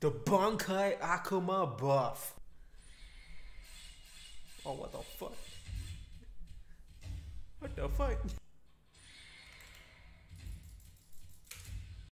The Bonkai Akuma buff. Oh, what the fuck? What the fuck?